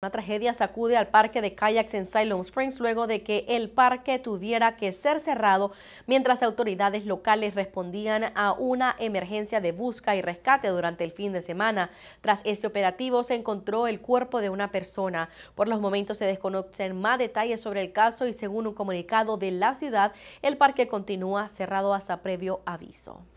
Una tragedia sacude al parque de kayaks en Siloam Springs luego de que el parque tuviera que ser cerrado mientras autoridades locales respondían a una emergencia de busca y rescate durante el fin de semana. Tras ese operativo se encontró el cuerpo de una persona. Por los momentos se desconocen más detalles sobre el caso y según un comunicado de la ciudad, el parque continúa cerrado hasta previo aviso.